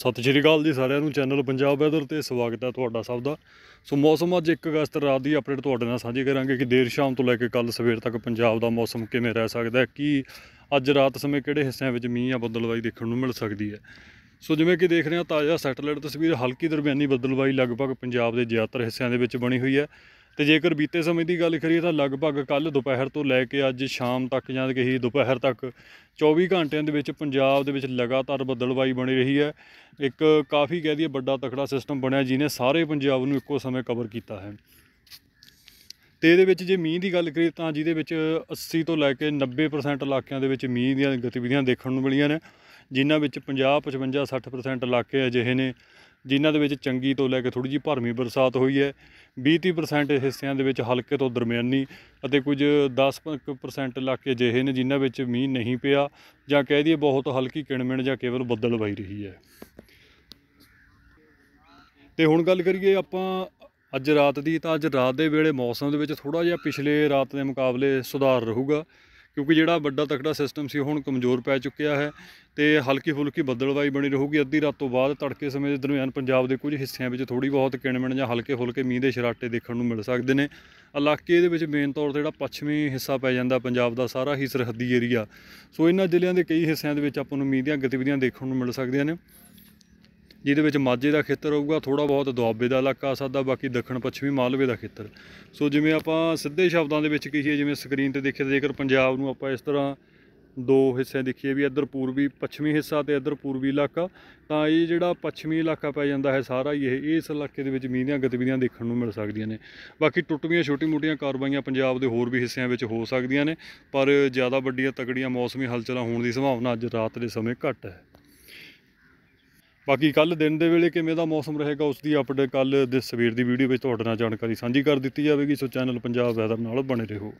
ਸਤਿ ਸ਼੍ਰੀ ਅਕਾਲ ਜੀ ਸਾਰਿਆਂ ਨੂੰ ਚੈਨਲ ਪੰਜਾਬ ਵੈਦਰ ਤੇ ਸਵਾਗਤ ਹੈ ਤੁਹਾਡਾ ਸਭ ਦਾ ਸੋ ਮੌਸਮ ਅੱਜ 1 ਅਗਸਤ ਰਾਤ ਦੀ ਅਪਡੇਟ ਤੁਹਾਡੇ ਨਾਲ ਸਾਂਝੀ ਕਰਾਂਗੇ ਕਿ ਦੇਰ ਸ਼ਾਮ ਤੋਂ ਲੈ ਕੇ ਕੱਲ ਸਵੇਰ ਤੱਕ ਪੰਜਾਬ ਦਾ ਮੌਸਮ ਕਿਵੇਂ ਰਹਿ ਸਕਦਾ ਹੈ ਅੱਜ ਰਾਤ ਸਮੇਂ ਕਿਹੜੇ ਹਿੱਸਿਆਂ ਵਿੱਚ ਮੀਂਹ ਜਾਂ ਬੱਦਲਵਾਈ ਦੇਖਣ ਨੂੰ ਮਿਲ ਸਕਦੀ ਹੈ ਸੋ ਜਿਵੇਂ ਕਿ ਦੇਖ ਰਹੇ ਹਾਂ ਤਾਜ਼ਾ ਸੈਟੇਲਾਈਟ ਤਸਵੀਰ ਹਲਕੀ ਦਰਮਿਆਨੀ ਬੱਦਲਵਾਈ ਲਗਭਗ ਪੰਜਾਬ ਦੇ ਜ਼ਿਆਦਾਤਰ ਹਿੱਸਿਆਂ ਦੇ ਵਿੱਚ ਬਣੀ ਹੋਈ ਹੈ ਤੇ ਜੇਕਰ ਬੀਤੇ ਸਮੇਂ ਦੀ ਗੱਲ ਕਰੀਏ ਤਾਂ ਲਗਭਗ ਕੱਲ ਦੁਪਹਿਰ ਤੋਂ ਲੈ ਕੇ ਅੱਜ ਸ਼ਾਮ ਤੱਕ ਜਾਂ ਕਿ ਹੀ ਦੁਪਹਿਰ ਤੱਕ 24 ਘੰਟਿਆਂ ਦੇ ਵਿੱਚ ਪੰਜਾਬ ਦੇ ਵਿੱਚ ਲਗਾਤਾਰ ਬੱਦਲਬਾਈ ਬਣੀ ਰਹੀ ਹੈ ਇੱਕ ਕਾਫੀ ਕਹਿ ਦਈਏ ਵੱਡਾ ਤਕੜਾ ਸਿਸਟਮ ਬਣਿਆ ਜਿਨੇ ਸਾਰੇ ਪੰਜਾਬ ਨੂੰ ਇੱਕੋ ਸਮੇਂ ਕਵਰ ਕੀਤਾ ਹੈ ਤੇ ਇਹਦੇ ਵਿੱਚ ਜੇ ਮੀਂਹ ਦੀ ਗੱਲ ਕਰੀਏ ਤਾਂ ਜਿਹਦੇ ਵਿੱਚ 80 ਤੋਂ ਲੈ ਕੇ 90% ਇਲਾਕਿਆਂ ਦੇ ਵਿੱਚ ਮੀਂਹ ਦੀਆਂ ਗਤੀਵਿਧੀਆਂ ਦੇਖਣ ਨੂੰ ਮਿਲੀਆਂ ਨੇ ਜਿਨ੍ਹਾਂ ਵਿੱਚ 50 55 60% ਇਲਾਕੇ ਅਜਿਹੇ ਨੇ ਜਿਨ੍ਹਾਂ ਦੇ ਵਿੱਚ ਚੰਗੀ ਤੋਂ ਲੈ ਕੇ ਥੋੜੀ ਜੀ ਭਰਮੀ ਬਰਸਾਤ ਹੋਈ ਹੈ 20-30% ਹਿੱਸਿਆਂ ਦੇ ਵਿੱਚ ਹਲਕੇ ਤੋਂ ਦਰਮਿਆਨੀ ਅਤੇ ਕੁਝ 10% ਇਲਾਕੇ ਅਜਿਹੇ ਨੇ ਜਿਨ੍ਹਾਂ ਵਿੱਚ ਮੀਂਹ ਨਹੀਂ ਪਿਆ ਜਾਂ ਕਹਿ ਦਈਏ ਬਹੁਤ ਹਲਕੀ ਕਿਣਮਿਣ ਜਾਂ ਕੇਵਲ ਬੱਦਲ ਵਈ ਰਹੀ ਹੈ ਤੇ ਹੁਣ ਗੱਲ ਕਰੀਏ ਆਪਾਂ ਅੱਜ ਰਾਤ ਦੀ ਤਾਂ ਅੱਜ ਰਾਤ ਦੇ ਵੇਲੇ ਮੌਸਮ ਦੇ ਵਿੱਚ ਥੋੜਾ ਜਿਹਾ ਪਿਛਲੇ ਰਾਤ ਦੇ ਮੁਕਾਬਲੇ ਸੁਧਾਰ ਰਹੂਗਾ ਕਿਉਂਕਿ ਜਿਹੜਾ ਵੱਡਾ ਤਕੜਾ ਸਿਸਟਮ ਸੀ ਹੁਣ ਕਮਜ਼ੋਰ ਪੈ ਚੁੱਕਿਆ ਹੈ ਤੇ ਹਲਕੀ ਫੁਲਕੀ ਬੱਦਲਵਾਈ ਬਣੀ ਰਹੂਗੀ ਅੱਧੀ ਰਾਤ ਤੋਂ ਬਾਅਦ ਤੜਕੇ ਸਮੇਂ ਦੇ ਦਰਮਿਆਨ ਪੰਜਾਬ ਦੇ ਕੁਝ ਹਿੱਸਿਆਂ ਵਿੱਚ ਥੋੜੀ ਬਹੁਤ ਕਿਣਮਣ ਜਾਂ ਹਲਕੇ ਫੁਲਕੇ ਮੀਂਹ ਦੇ ਸ਼ਰਾਟੇ ਦੇਖਣ ਨੂੰ ਮਿਲ ਸਕਦੇ ਨੇ ਇਲਾਕੇ ਦੇ ਵਿੱਚ ਮੇਨ ਤੌਰ ਤੇ ਜਿਹੜਾ ਪੱਛਮੀ ਹਿੱਸਾ ਪੈ ਜਾਂਦਾ ਪੰਜਾਬ ਦਾ ਸਾਰਾ ਹੀ ਸਰਹੱਦੀ ਏਰੀਆ ਸੋ ਇਹਨਾਂ ਜ਼ਿਲ੍ਹਿਆਂ ਦੇ ਕਈ ਹਿੱਸਿਆਂ ਦੇ ਵਿੱਚ ਆਪਾਂ ਨੂੰ ਮੀਂਹ ਦੀਆਂ ਗਤੀਵਿਧੀਆਂ ਦੇਖਣ ਨੂੰ ਮਿਲ ਸਕਦੀਆਂ ਨੇ ਜਿਹਦੇ ਵਿੱਚ ਮਾਝੇ ਦਾ ਖੇਤਰ ਹੋਊਗਾ ਥੋੜਾ ਬਹੁਤ ਦੁਆਬੇ ਦਾ ਇਲਾਕਾ ਆ ਸਕਦਾ ਬਾਕੀ ਦੱਖਣ ਪੱਛਮੀ ਮਾਲਵੇ ਦਾ ਖੇਤਰ ਸੋ ਜਿਵੇਂ ਆਪਾਂ ਸਿੱਧੇ ਸ਼ਬਦਾਂ ਦੇ ਵਿੱਚ ਕਹੀਏ ਜਿਵੇਂ ਸਕਰੀਨ ਤੇ ਦੇਖਿਆ ਜੇਕਰ ਪੰਜਾਬ ਨੂੰ ਆਪਾਂ ਇਸ ਤਰ੍ਹਾਂ ਦੋ ਹਿੱਸੇ ਦੇਖੀਏ ਵੀ ਇੱਧਰ ਪੂਰਬੀ ਪੱਛਮੀ ਹਿੱਸਾ ਤੇ ਇੱਧਰ ਪੂਰਬੀ ਇਲਾਕਾ ਤਾਂ ਇਹ ਜਿਹੜਾ ਪੱਛਮੀ ਇਲਾਕਾ ਪੈ ਜਾਂਦਾ ਹੈ ਸਾਰਾ ਹੀ ਇਹ ਇਸ ਇਲਾਕੇ ਦੇ ਵਿੱਚ ਮੀਂਹ ਦੀਆਂ ਗਤੀਵਿਧੀਆਂ ਦੇਖਣ ਨੂੰ ਮਿਲ ਸਕਦੀਆਂ ਨੇ ਬਾਕੀ ਟੁੱਟਵੀਆਂ ਛੋਟੀ-ਮੋਟੀਆਂ ਕਾਰਵਾਈਆਂ ਪੰਜਾਬ ਦੇ ਹੋਰ ਵੀ ਹਿੱਸਿਆਂ ਵਿੱਚ ਹੋ ਸਕਦੀਆਂ ਨੇ ਪਰ ਜ਼ਿਆਦਾ ਵੱਡੀਆਂ ਤਕੜੀਆਂ ਮੌਸਮੀ ਹਲਚਲਾਂ ਹੋਣ ਦੀ ਸੰਭਾਵਨਾ ਅੱਜ ਰਾਤ ਦੇ ਸਮੇਂ ਘੱਟ ਹੈ ਬਾਕੀ ਕੱਲ ਦਿਨ ਦੇ ਵੇਲੇ ਕਿਵੇਂ ਦਾ ਮੌਸਮ ਰਹੇਗਾ ਉਸ ਦੀ ਅਪਡੇਟ ਕੱਲ ਦੇ ਸਵੇਰ ਦੀ ਵੀਡੀਓ ਵਿੱਚ ਤੁਹਾਡੇ ਨਾਲ ਜਾਣਕਾਰੀ ਸਾਂਝੀ ਕਰ ਦਿੱਤੀ ਜਾਵੇਗੀ ਸੋ ਚੈਨਲ ਪੰਜਾਬ ਵੈਦਰ ਨਾਲ ਬਣੇ ਰਹੋ